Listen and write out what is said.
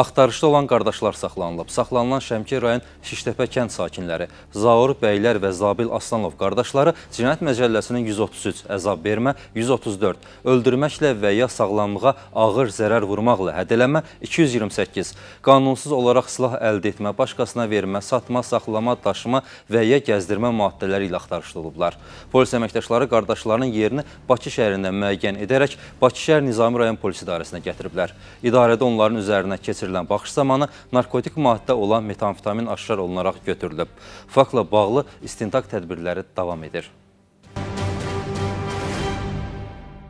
Axtarışda olan qardaşlar saxlanılıb. Saxlanılan Şəmkir rayon Şiştəpə kənd sakinləri, Zaur Bəylər və Zabil Aslanov qardaşları Cinayət Məcəlləsinin 133, əzab vermə 134, öldürməklə və ya sağlamlığa ağır zərər vurmaqla hədələmə 228, qanunsuz olaraq silah əldə etmə, başqasına vermə, satma, saxlama, daşıma və ya gəzdirmə maddeləri ilə axtarışda olublar. Polis əməkdaşları qardaşlarının yerini Bakı şəhərində müəyyən edərək Bakı şəhər Nizami rayon polis idarəsinə gətiriblər. İdarədə onların üzərinə keçirilmişdir keçirilən baxış zamanı narkotik maddə olan metamfetamin aşkar olunaraq götürülüb. Faktla bağlı istintaq tədbirləri davam edir.